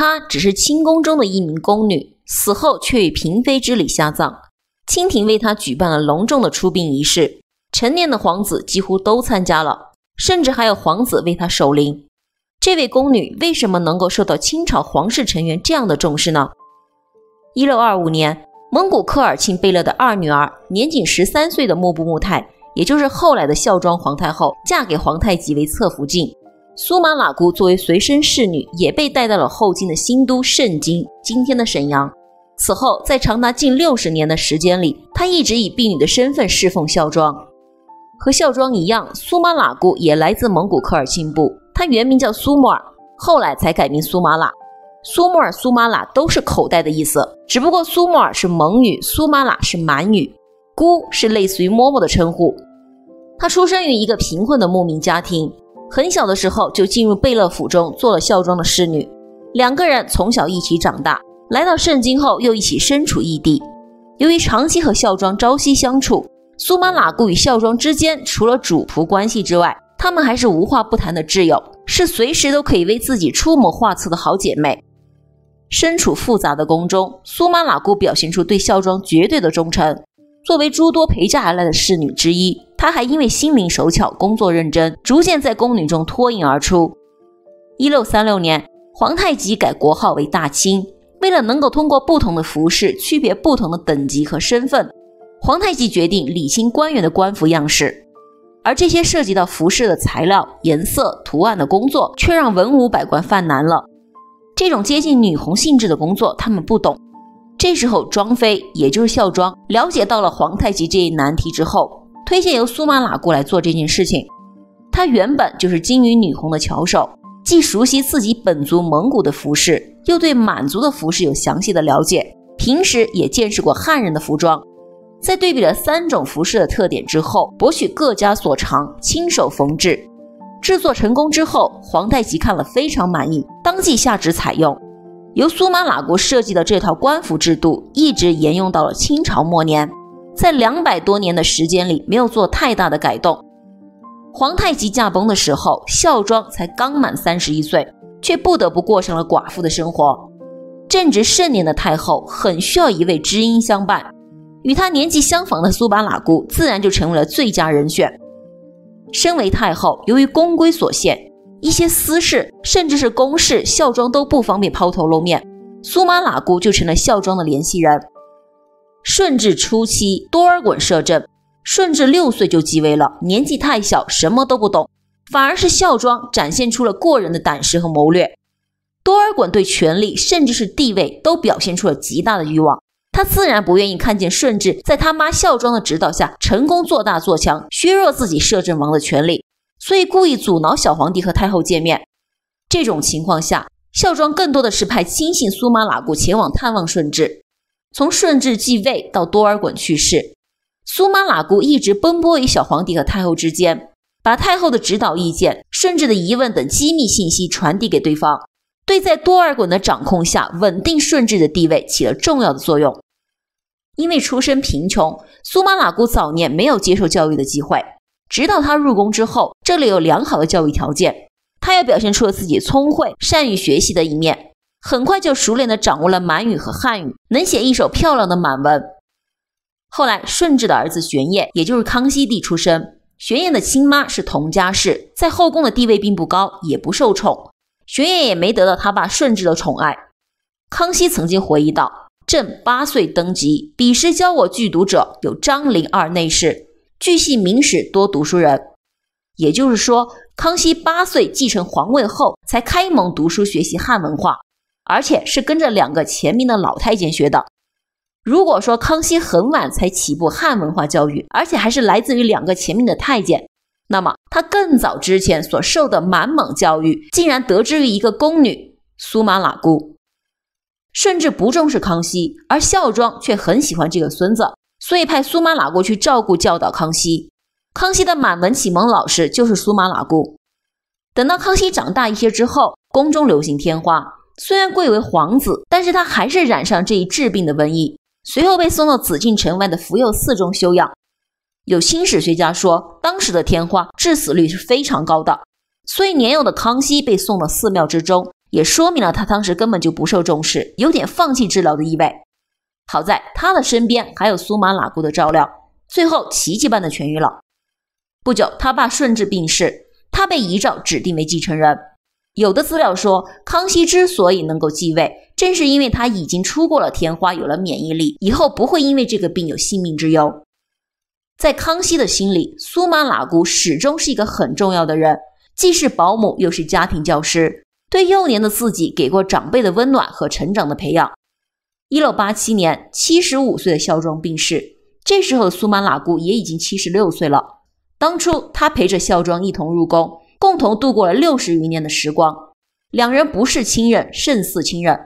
她只是清宫中的一名宫女，死后却以嫔妃之礼下葬，清廷为她举办了隆重的出殡仪式，成年的皇子几乎都参加了，甚至还有皇子为她守灵。这位宫女为什么能够受到清朝皇室成员这样的重视呢？一六二五年，蒙古科尔沁贝勒的二女儿，年仅十三岁的木布木泰，也就是后来的孝庄皇太后，嫁给皇太极为侧福晋。苏玛喇姑作为随身侍女，也被带到了后金的新都盛京（今天的沈阳）。此后，在长达近六十年的时间里，她一直以婢女的身份侍奉孝庄。和孝庄一样，苏玛喇姑也来自蒙古科尔沁部。她原名叫苏木尔，后来才改名苏玛喇。苏木尔、苏玛喇都是口袋的意思，只不过苏木尔是蒙语，苏玛喇是满语。姑是类似于嬷嬷的称呼。她出生于一个贫困的牧民家庭。很小的时候就进入贝勒府中做了孝庄的侍女，两个人从小一起长大，来到盛京后又一起身处异地。由于长期和孝庄朝夕相处，苏玛喇姑与孝庄之间除了主仆关系之外，他们还是无话不谈的挚友，是随时都可以为自己出谋划策的好姐妹。身处复杂的宫中，苏玛喇姑表现出对孝庄绝对的忠诚。作为诸多陪嫁而来的侍女之一，她还因为心灵手巧、工作认真，逐渐在宫女中脱颖而出。一六三六年，皇太极改国号为大清。为了能够通过不同的服饰区别不同的等级和身份，皇太极决定理清官员的官服样式。而这些涉及到服饰的材料、颜色、图案的工作，却让文武百官犯难了。这种接近女红性质的工作，他们不懂。这时候，庄妃也就是孝庄了解到了皇太极这一难题之后，推荐由苏麻喇过来做这件事情。他原本就是金鱼女红的巧手，既熟悉自己本族蒙古的服饰，又对满族的服饰有详细的了解，平时也见识过汉人的服装。在对比了三种服饰的特点之后，博取各家所长，亲手缝制。制作成功之后，皇太极看了非常满意，当即下旨采用。由苏玛喇姑设计的这套官服制度，一直沿用到了清朝末年，在两百多年的时间里没有做太大的改动。皇太极驾崩的时候，孝庄才刚满三十一岁，却不得不过上了寡妇的生活。正值盛年的太后，很需要一位知音相伴，与她年纪相仿的苏巴喇姑，自然就成为了最佳人选。身为太后，由于宫规所限。一些私事甚至是公事，孝庄都不方便抛头露面，苏玛喇姑就成了孝庄的联系人。顺治初期，多尔衮摄政，顺治六岁就继位了，年纪太小，什么都不懂，反而是孝庄展现出了过人的胆识和谋略。多尔衮对权力甚至是地位都表现出了极大的欲望，他自然不愿意看见顺治在他妈孝庄的指导下成功做大做强，削弱自己摄政王的权利。所以故意阻挠小皇帝和太后见面。这种情况下，孝庄更多的是派亲信苏玛喇姑前往探望顺治。从顺治继位到多尔衮去世，苏玛喇姑一直奔波于小皇帝和太后之间，把太后的指导意见、顺治的疑问等机密信息传递给对方，对在多尔衮的掌控下稳定顺治的地位起了重要的作用。因为出身贫穷，苏玛喇姑早年没有接受教育的机会。直到他入宫之后，这里有良好的教育条件，他也表现出了自己聪慧、善于学习的一面，很快就熟练地掌握了满语和汉语，能写一首漂亮的满文。后来，顺治的儿子玄烨，也就是康熙帝出生。玄烨的亲妈是佟佳氏，在后宫的地位并不高，也不受宠，玄烨也没得到他爸顺治的宠爱。康熙曾经回忆道：“朕八岁登基，彼时教我剧毒者有张灵二内侍。”据《系明史》，多读书人，也就是说，康熙八岁继承皇位后才开蒙读书学习汉文化，而且是跟着两个前明的老太监学的。如果说康熙很晚才起步汉文化教育，而且还是来自于两个前明的太监，那么他更早之前所受的满蒙教育，竟然得之于一个宫女苏玛喇姑。甚至不重视康熙，而孝庄却很喜欢这个孙子。所以派苏玛喇姑去照顾教导康熙，康熙的满文启蒙老师就是苏玛喇姑。等到康熙长大一些之后，宫中流行天花，虽然贵为皇子，但是他还是染上这一致病的瘟疫，随后被送到紫禁城外的福佑寺中休养。有新史学家说，当时的天花致死率是非常高的，所以年幼的康熙被送到寺庙之中，也说明了他当时根本就不受重视，有点放弃治疗的意味。好在他的身边还有苏玛喇姑的照料，最后奇迹般的痊愈了。不久，他爸顺治病逝，他被遗诏指定为继承人。有的资料说，康熙之所以能够继位，正是因为他已经出过了天花，有了免疫力，以后不会因为这个病有性命之忧。在康熙的心里，苏玛喇姑始终是一个很重要的人，既是保姆，又是家庭教师，对幼年的自己给过长辈的温暖和成长的培养。一六八七年，七十五岁的孝庄病逝，这时候的苏玛喇姑也已经七十六岁了。当初她陪着孝庄一同入宫，共同度过了六十余年的时光，两人不是亲人，胜似亲人。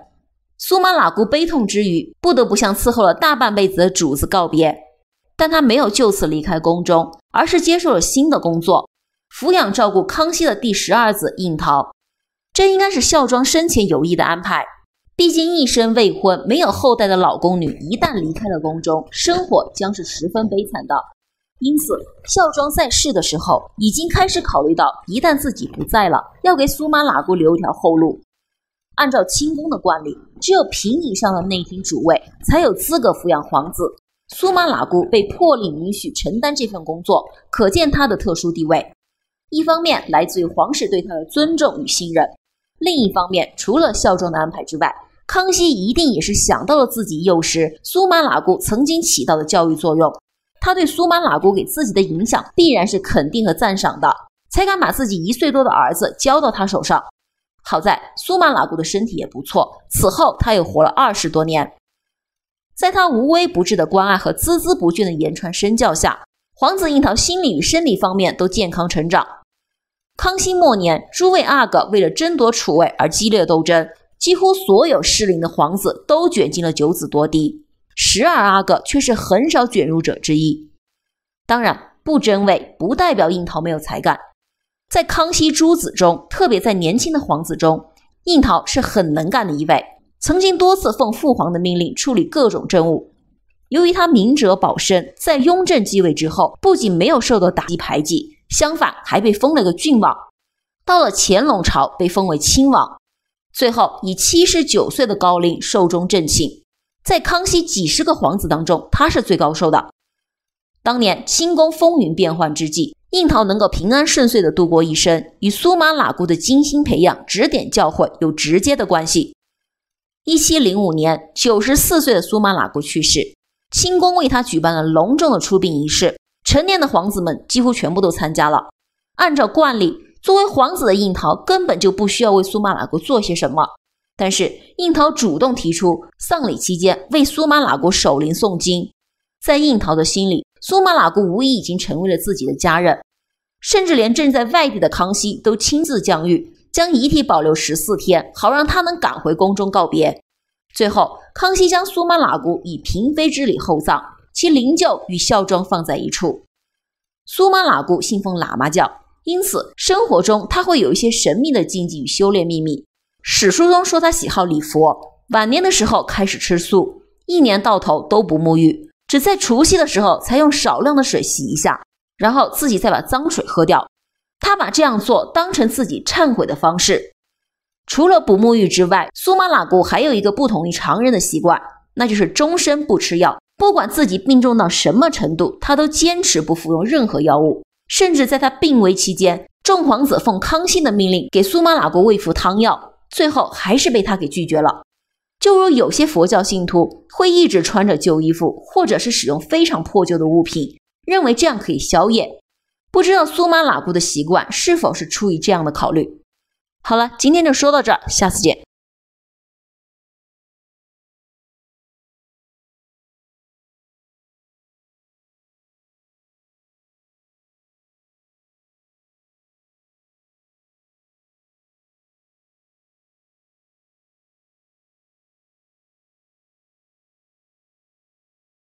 苏玛喇姑悲痛之余，不得不向伺候了大半辈子的主子告别，但她没有就此离开宫中，而是接受了新的工作，抚养照顾康熙的第十二子胤陶。这应该是孝庄生前有意的安排。毕竟，一身未婚、没有后代的老宫女，一旦离开了宫中，生活将是十分悲惨的。因此，孝庄在世的时候，已经开始考虑到，一旦自己不在了，要给苏麻喇姑留一条后路。按照清宫的惯例，只有平以上的内廷主位才有资格抚养皇子。苏麻喇姑被破例允许承担这份工作，可见她的特殊地位。一方面来自于皇室对她的尊重与信任。另一方面，除了孝庄的安排之外，康熙一定也是想到了自己幼时苏玛喇姑曾经起到的教育作用，他对苏玛喇姑给自己的影响必然是肯定和赞赏的，才敢把自己一岁多的儿子交到他手上。好在苏玛喇姑的身体也不错，此后他又活了二十多年，在他无微不至的关爱和孜孜不倦的言传身教下，皇子胤桃心理与生理方面都健康成长。康熙末年，诸位阿哥为了争夺储位而激烈斗争，几乎所有适龄的皇子都卷进了九子夺嫡。十二阿哥却是很少卷入者之一。当然，不争位不代表胤桃没有才干。在康熙诸子中，特别在年轻的皇子中，胤桃是很能干的一位。曾经多次奉父皇的命令处理各种政务。由于他明哲保身，在雍正继位之后，不仅没有受到打击排挤。相反，还被封了个郡王，到了乾隆朝被封为亲王，最后以七十九岁的高龄寿终正寝。在康熙几十个皇子当中，他是最高寿的。当年清宫风云变幻之际，印陶能够平安顺遂的度过一生，与苏麻喇姑的精心培养、指点教诲有直接的关系。一七零五年，九十四岁的苏麻喇姑去世，清宫为他举办了隆重的出殡仪式。成年的皇子们几乎全部都参加了。按照惯例，作为皇子的印陶根本就不需要为苏玛喇姑做些什么，但是印陶主动提出，丧礼期间为苏玛喇姑守灵诵经。在印陶的心里，苏玛喇姑无疑已经成为了自己的家人，甚至连正在外地的康熙都亲自降谕，将遗体保留十四天，好让他能赶回宫中告别。最后，康熙将苏玛喇姑以嫔妃之礼厚葬。其灵柩与孝庄放在一处。苏玛喇姑信奉喇嘛教，因此生活中他会有一些神秘的禁忌与修炼秘密。史书中说他喜好礼佛，晚年的时候开始吃素，一年到头都不沐浴，只在除夕的时候才用少量的水洗一下，然后自己再把脏水喝掉。他把这样做当成自己忏悔的方式。除了不沐浴之外，苏玛喇姑还有一个不同于常人的习惯，那就是终身不吃药。不管自己病重到什么程度，他都坚持不服用任何药物，甚至在他病危期间，众皇子奉康熙的命令给苏玛喇姑喂服汤药，最后还是被他给拒绝了。就如有些佛教信徒会一直穿着旧衣服，或者是使用非常破旧的物品，认为这样可以消业。不知道苏玛喇姑的习惯是否是出于这样的考虑。好了，今天就说到这儿，下次见。